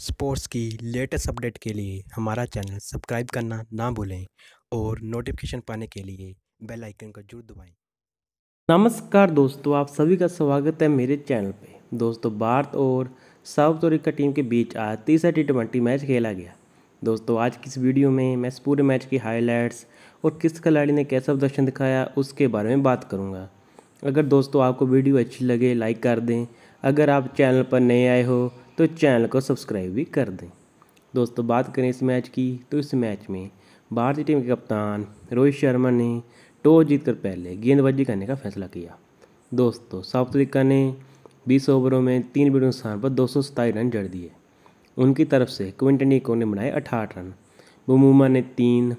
sports की latest update के लिए हमारा चैनल सब्सक्राइब करना ना भूलें और नोटिफिकेशन पाने के लिए बेल आइकन को जरूर दबाएं नमस्कार दोस्तों आप सभी का स्वागत है मेरे चैनल पे दोस्तों भारत और साउथ अफ्रीका टीम के बीच आज तीसरा टी ट्वेंटी मैच खेला गया दोस्तों आज की इस वीडियो में मैं इस पूरे मैच की हाईलाइट्स और किस खिलाड़ी ने कैसा प्रदर्शन दिखाया उसके बारे में बात करूँगा अगर दोस्तों आपको वीडियो अच्छी लगे लाइक कर दें अगर आप चैनल पर नए आए हो तो चैनल को सब्सक्राइब भी कर दें दोस्तों बात करें इस मैच की तो इस मैच में भारतीय टीम के कप्तान रोहित शर्मा ने टॉस जीतकर पहले गेंदबाजी करने का फैसला किया दोस्तों साउथ अफ्रीका ने 20 ओवरों में तीन विकेट स्थान पर दो रन जड़ दिए उनकी तरफ से क्विंटन निको ने बनाए अठारह रन बुमुमा ने तीन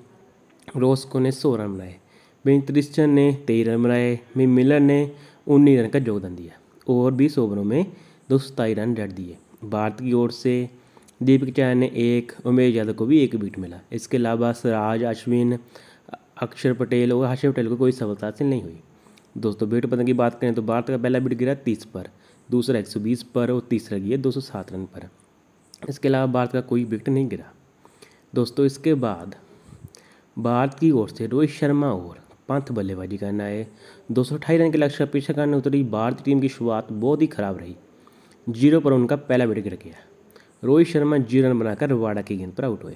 रोस्को ने सौ रन बनाए बिन त्रिश्चन ने तेईस रन बनाए मिन मिलर ने उन्नीस रन का योगदान दिया और बीस ओवरों में दो रन जड़ दिए भारत की ओर से दीपिक चैन ने एक उमेश यादव को भी एक विकेट मिला इसके अलावा सराज अश्विन अक्षर पटेल और हर्ष पटेल को कोई सफलता हासिल नहीं हुई दोस्तों बेट पतन की बात करें तो भारत का पहला बिट गिरा तीस पर दूसरा एक सौ बीस पर और तीसरा गिरा दो सौ सात रन पर इसके अलावा भारत का कोई विकेट नहीं गिरा दोस्तों इसके बाद भारत की ओर से रोहित शर्मा और पंथ बल्लेबाजी करना है दो सौ रन के लक्ष्य पीछे करने उतरी भारतीय टीम की शुरुआत बहुत ही खराब रही जीरो पर उनका पहला विकेट गिर गया रोहित शर्मा जीरो रन बनाकर वाडा की गेंद पर आउट हुए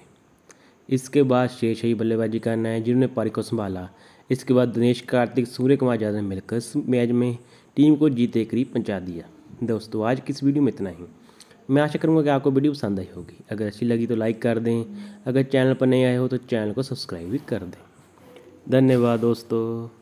इसके बाद शेष ही बल्लेबाजी करना है जिन्होंने पारी को संभाला इसके बाद दिनेश कार्तिक सूर्य कुमार यादव ने मिलकर इस मैच में टीम को जीते करीब पहुँचा दिया दोस्तों आज की इस वीडियो में इतना ही मैं आशा करूँगा कि आपको वीडियो पसंद आई होगी अगर अच्छी लगी तो लाइक कर दें अगर चैनल पर नहीं आए हो तो चैनल को सब्सक्राइब भी कर दें धन्यवाद दोस्तों